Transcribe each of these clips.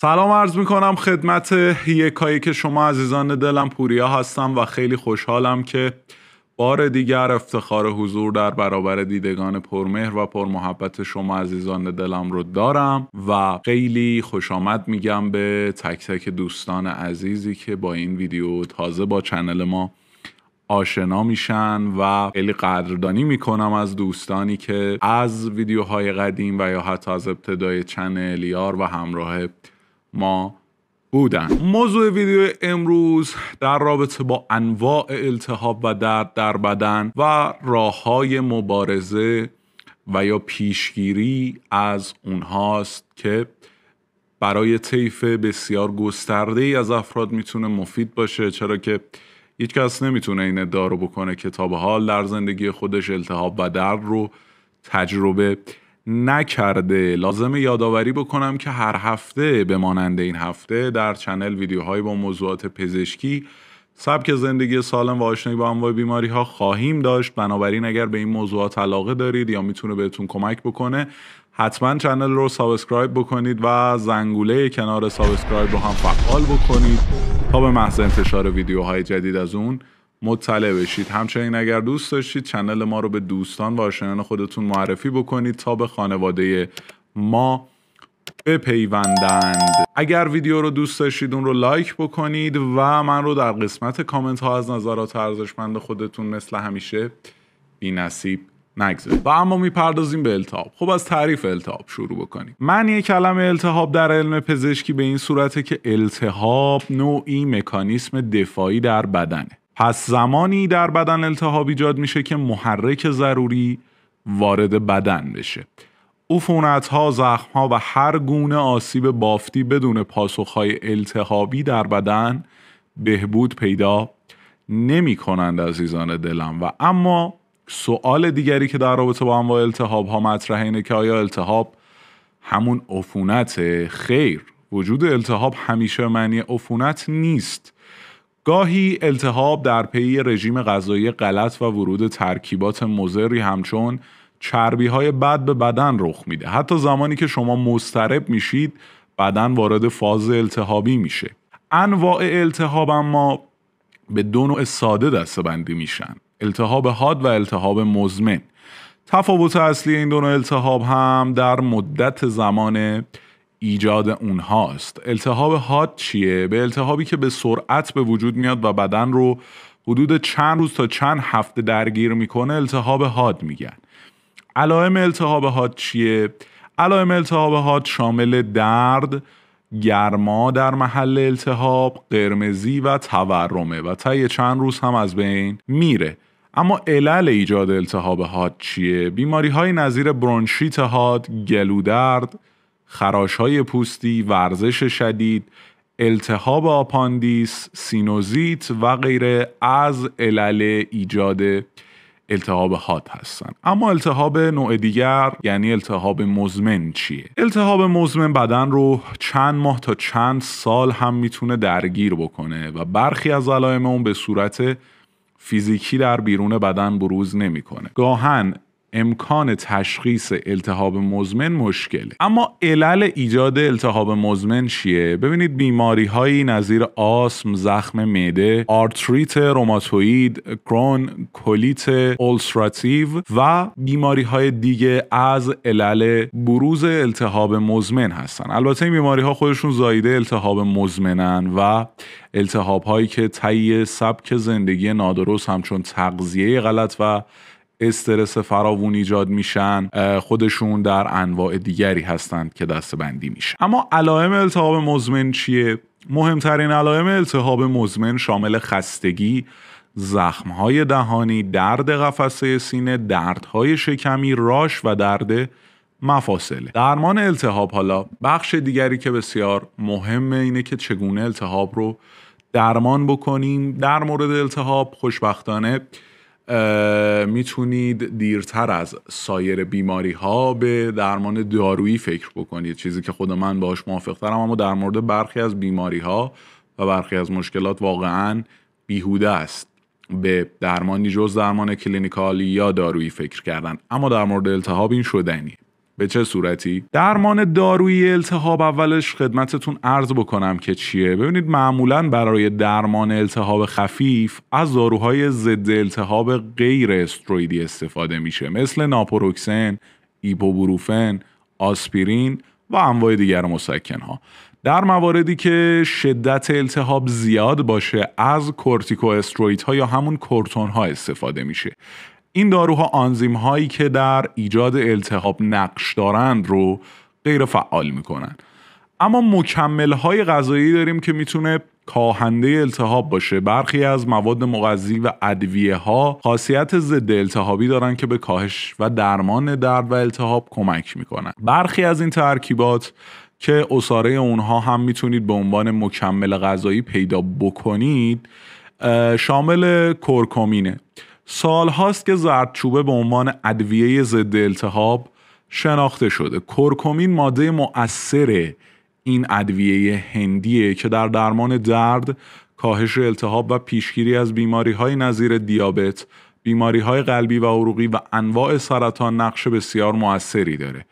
سلام عرض میکنم خدمت یکایی که شما عزیزان دلم پوریا هستم و خیلی خوشحالم که بار دیگر افتخار حضور در برابر دیدگان پرمهر و پرمحبت شما عزیزان دلم رو دارم و خیلی خوش آمد میگم به تک تک دوستان عزیزی که با این ویدیو تازه با چنل ما آشنا میشن و خیلی قدردانی میکنم از دوستانی که از ویدیوهای قدیم و یا حتی از ابتدای چنل یار و همراه ما بودن موضوع ویدیو امروز در رابطه با انواع التهاب و درد در بدن و راه های مبارزه و یا پیشگیری از اونهاست که برای طیف بسیار گسترده ای از افراد میتونه مفید باشه چرا که هیچ کس نمیتونه این ادعا رو بکنه که تا به حال در زندگی خودش التهاب و درد رو تجربه نکرده لازم یادآوری بکنم که هر هفته به مانند این هفته در چنل ویدیوهایی با موضوعات پزشکی سبک زندگی سالم و آشنایی با انواع بیماری ها خواهیم داشت بنابراین اگر به این موضوعات علاقه دارید یا میتونه بهتون کمک بکنه حتما چنل رو سابسکرایب بکنید و زنگوله کنار سابسکرایب رو هم فعال بکنید تا به محض انتشار ویدیوهای جدید از اون مطلع بشید همچنین اگر دوست داشتید چنل ما رو به دوستان و آشنایان خودتون معرفی بکنید تا به خانواده ما بپیوندند اگر ویدیو رو دوست داشتید اون رو لایک بکنید و من رو در قسمت کامنت ها از نظرات ارزشمند خودتون مثل همیشه بی نصیب نگذارید و اما میپردازیم به التحاب خب از تعریف التحاب شروع بکنیم معنی کلمه التحاب در علم پزشکی به این صورته که التهاب نوعی مکانیسم دفاعی در بدنه پس زمانی در بدن التهاب ایجاد میشه که محرک ضروری وارد بدن بشه عفونت ها، زخم ها و هر گونه آسیب بافتی بدون پاسخ های التهابی در بدن بهبود پیدا نمی کنند عزیزان دلم و اما سوال دیگری که در رابطه با انواع التهاب ها مطرح اینه که آیا التهاب همون عفونت خیر وجود التهاب همیشه معنی عفونت نیست گاهی التهاب در پی رژیم غذایی غلط و ورود ترکیبات مزری همچون چربی های بد به بدن رخ میده حتی زمانی که شما مسترب میشید بدن وارد فاز التهابی میشه انواع التهاب اما به دو نوع ساده بندی میشن التهاب حاد و التهاب مزمن تفاوت اصلی این دو نوع التهاب هم در مدت زمان ایجاد اونهاست التهاب هاد چیه به التهابی که به سرعت به وجود میاد و بدن رو حدود چند روز تا چند هفته درگیر میکنه التهاب هاد میگن علائم التهاب هاد چیه علائم التهاب هاد شامل درد گرما در محل التهاب قرمزی و تورمه و طی چند روز هم از بین میره اما علل ایجاد التهاب هاد چیه بیماری های نظیر برونشیت هاد گلودرد خراش های پوستی، ورزش شدید، التهاب آپاندیس، سینوزیت و غیره از علل ایجاد التهاب هات هستن اما التهاب نوع دیگر یعنی التهاب مزمن چیه التهاب مزمن بدن رو چند ماه تا چند سال هم میتونه درگیر بکنه و برخی از علائم اون به صورت فیزیکی در بیرون بدن بروز نمیکنه گاهن امکان تشخیص التهاب مزمن مشکله اما علل ایجاد التهاب مزمن چیه ببینید بیماری هایی نظیر آسم زخم معده آرتریت روماتوید کرون کولیت، اولسراتیو و بیماری های دیگه از علل بروز التهاب مزمن هستن البته این بیماری ها خودشون زایده التهاب مزمنن و التهاب هایی که طی سبک زندگی نادرست همچون تغذیه غلط و استرس فراوون ایجاد میشن خودشون در انواع دیگری هستند که بندی میشن اما علائم التهاب مزمن چیه مهمترین علائم التهاب مزمن شامل خستگی زخمهای دهانی، درد قفسه سینه، دردهای شکمی، راش و درد مفاصله درمان التهاب حالا بخش دیگری که بسیار مهمه اینه که چگونه التهاب رو درمان بکنیم در مورد التهاب خوشبختانه میتونید دیرتر از سایر بیماری ها به درمان دارویی فکر بکنید چیزی که خود من باش موافق ترم اما در مورد برخی از بیماری ها و برخی از مشکلات واقعا بیهوده است به درمانی جز درمان کلینیکالی یا دارویی فکر کردن اما در مورد التهاب این شدنیه به چه صورتی درمان دارویی التهاب اولش خدمتتون عرض بکنم که چیه ببینید معمولا برای درمان التهاب خفیف از داروهای ضد التهاب غیر استرویدی استفاده میشه مثل ناپروکسن ایپوبروفن آسپیرین و انواع دیگر مسکن ها در مواردی که شدت التهاب زیاد باشه از کورتیکو ها یا همون کورتون ها استفاده میشه این داروها آنزیم هایی که در ایجاد التهاب نقش دارند رو غیر فعال میکنن اما مکمل های غذایی داریم که میتونه کاهنده التهاب باشه برخی از مواد مغذی و ادویه ها خاصیت ضد التهابی دارن که به کاهش و درمان درد و التهاب کمک میکنن برخی از این ترکیبات که اساره اونها هم میتونید به عنوان مکمل غذایی پیدا بکنید شامل کورکومینه سال هاست که زردچوبه به عنوان ادویه ضد التهاب شناخته شده کرکومین ماده مؤثر این ادویه هندیه که در درمان درد کاهش التهاب و پیشگیری از بیماری های نظیر دیابت بیماری های قلبی و عروقی و انواع سرطان نقش بسیار مؤثری داره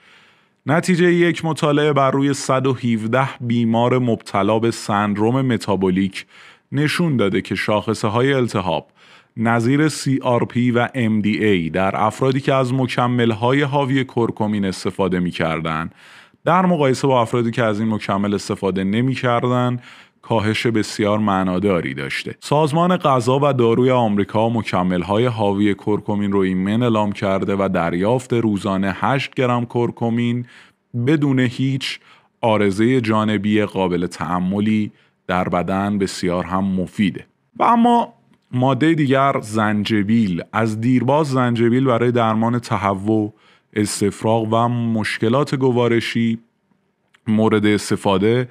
نتیجه یک مطالعه بر روی 117 بیمار مبتلا به سندروم متابولیک نشون داده که شاخصه های التهاب نظیر CRP و MDA در افرادی که از مکملهای حاوی کرکومین استفاده کردن در مقایسه با افرادی که از این مکمل استفاده کردن کاهش بسیار معناداری داشته. سازمان غذا و داروی آمریکا مکمل‌های حاوی کرکومین رو ایمن اعلام کرده و دریافت روزانه 8 گرم کرکومین بدون هیچ آرزه جانبی قابل تعملی در بدن بسیار هم مفیده. و اما ماده دیگر زنجبیل از دیرباز زنجبیل برای درمان تهوع استفراغ و مشکلات گوارشی مورد استفاده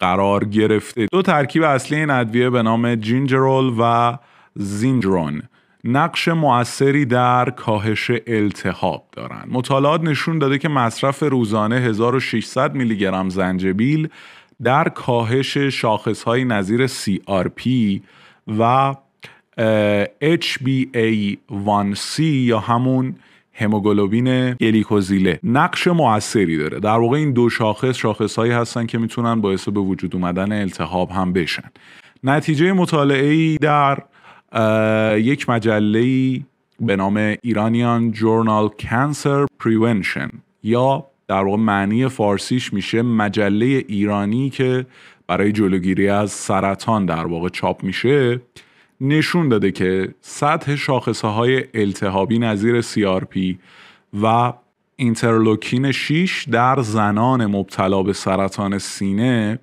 قرار گرفته دو ترکیب اصلی این ادویه به نام جینجرول و زینجرون نقش موثری در کاهش التهاب دارند. مطالعات نشون داده که مصرف روزانه 1600 میلی گرم زنجبیل در کاهش شاخصهای نظیر CRP و HbA1c یا همون هموگلوبین گلیکوزیله نقش موثری داره در واقع این دو شاخص شاخص هستن که میتونن باعث به وجود اومدن التهاب هم بشن نتیجه مطالعه در یک مجله به نام ایرانیان جورنال کانسر پریونشن یا در واقع معنی فارسیش میشه مجله ایرانی که برای جلوگیری از سرطان در واقع چاپ میشه نشون داده که سطح شاخصه های التهابی نظیر CRP و اینترلوکین 6 در زنان مبتلا به سرطان سینه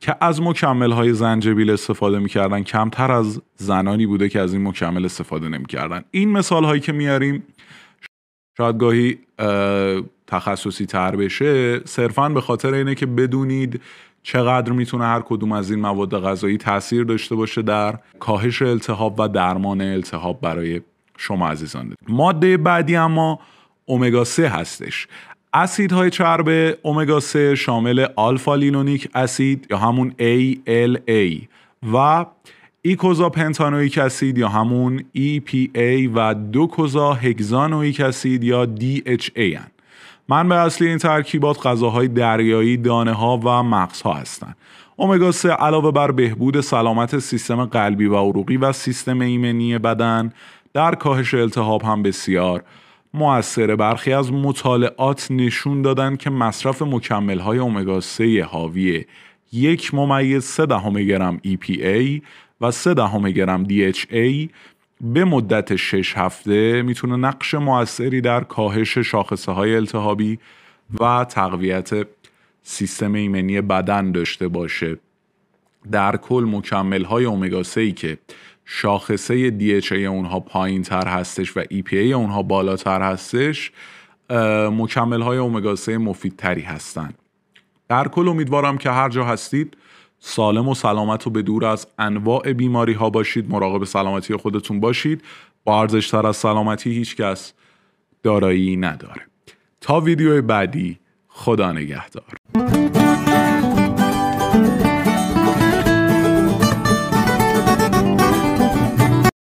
که از مکمل های زنجبیل استفاده میکردن کمتر از زنانی بوده که از این مکمل استفاده نمیکردن این مثال هایی که میاریم شاید گاهی تخصصی تر بشه صرفا به خاطر اینه که بدونید چقدر میتونه هر کدوم از این مواد غذایی تاثیر داشته باشه در کاهش التهاب و درمان التهاب برای شما عزیزان ماده بعدی اما اومگا 3 هستش اسیدهای چرب اومگا 3 شامل آلفا لینونیک اسید یا همون ALA و ایکوزا پنتانویک اسید یا همون EPA و دوکوزا هگزانویک اسید یا DHA هن. من به اصلی این ترکیبات غذاهای دریایی، دانه ها و ها هستند. امگا 3 علاوه بر بهبود سلامت سیستم قلبی و عروقی و سیستم ایمنی بدن در کاهش التهاب هم بسیار موثر برخی از مطالعات نشون دادن که مصرف مکمل های امگا 3 حاوی یک ممیز سه دهم گرم EPA و سه دهم گرم DHA به مدت شش هفته میتونه نقش موثری در کاهش شاخصه های التهابی و تقویت سیستم ایمنی بدن داشته باشه در کل مکمل های اومگا 3 که شاخصه DHA اونها پایین تر هستش و EPA اونها بالاتر هستش مکمل های اومگا 3 مفید تری هستند در کل امیدوارم که هر جا هستید سالم و سلامت و به دور از انواع بیماری ها باشید مراقب سلامتی خودتون باشید با ارزشتر از سلامتی هیچکس دارایی نداره تا ویدیو بعدی خدا نگهدار